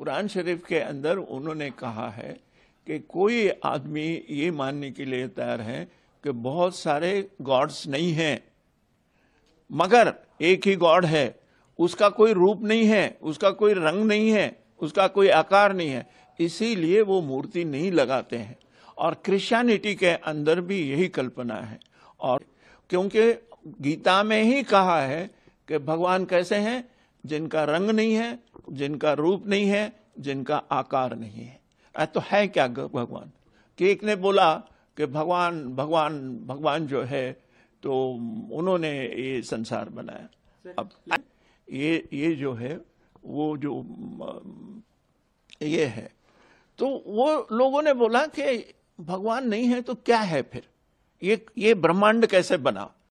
कुरान शरीफ के अंदर उन्होंने कहा है कि कोई आदमी ये मानने के लिए तैयार है कि बहुत सारे गॉड्स नहीं हैं मगर एक ही गॉड है उसका कोई रूप नहीं है उसका कोई रंग नहीं है उसका कोई आकार नहीं है इसीलिए वो मूर्ति नहीं लगाते हैं और क्रिश्चियनिटी के अंदर भी यही कल्पना है और क्योंकि गीता में ही कहा है कि भगवान कैसे हैं जिनका रंग नहीं है जिनका रूप नहीं है जिनका आकार नहीं है तो है क्या भगवान कि एक ने बोला कि भगवान भगवान भगवान जो है तो उन्होंने ये संसार बनाया अब ये ये जो है वो जो ये है तो वो लोगों ने बोला कि भगवान नहीं है तो क्या है फिर ये ये ब्रह्मांड कैसे बना